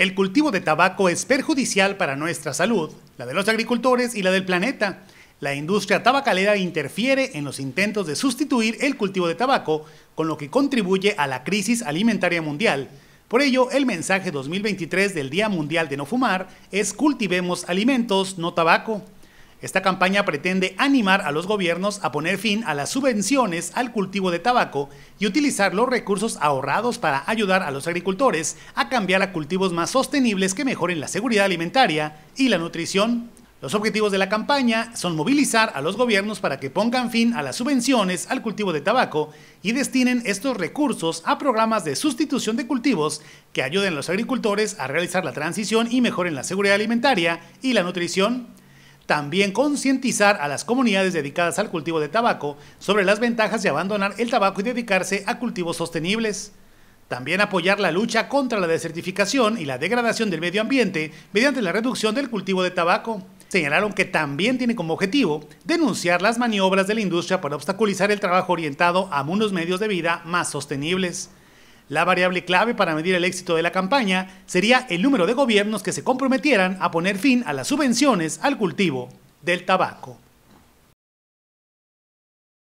El cultivo de tabaco es perjudicial para nuestra salud, la de los agricultores y la del planeta. La industria tabacalera interfiere en los intentos de sustituir el cultivo de tabaco, con lo que contribuye a la crisis alimentaria mundial. Por ello, el mensaje 2023 del Día Mundial de No Fumar es cultivemos alimentos, no tabaco. Esta campaña pretende animar a los gobiernos a poner fin a las subvenciones al cultivo de tabaco y utilizar los recursos ahorrados para ayudar a los agricultores a cambiar a cultivos más sostenibles que mejoren la seguridad alimentaria y la nutrición. Los objetivos de la campaña son movilizar a los gobiernos para que pongan fin a las subvenciones al cultivo de tabaco y destinen estos recursos a programas de sustitución de cultivos que ayuden a los agricultores a realizar la transición y mejoren la seguridad alimentaria y la nutrición. También concientizar a las comunidades dedicadas al cultivo de tabaco sobre las ventajas de abandonar el tabaco y dedicarse a cultivos sostenibles. También apoyar la lucha contra la desertificación y la degradación del medio ambiente mediante la reducción del cultivo de tabaco. Señalaron que también tiene como objetivo denunciar las maniobras de la industria para obstaculizar el trabajo orientado a unos medios de vida más sostenibles. La variable clave para medir el éxito de la campaña sería el número de gobiernos que se comprometieran a poner fin a las subvenciones al cultivo del tabaco.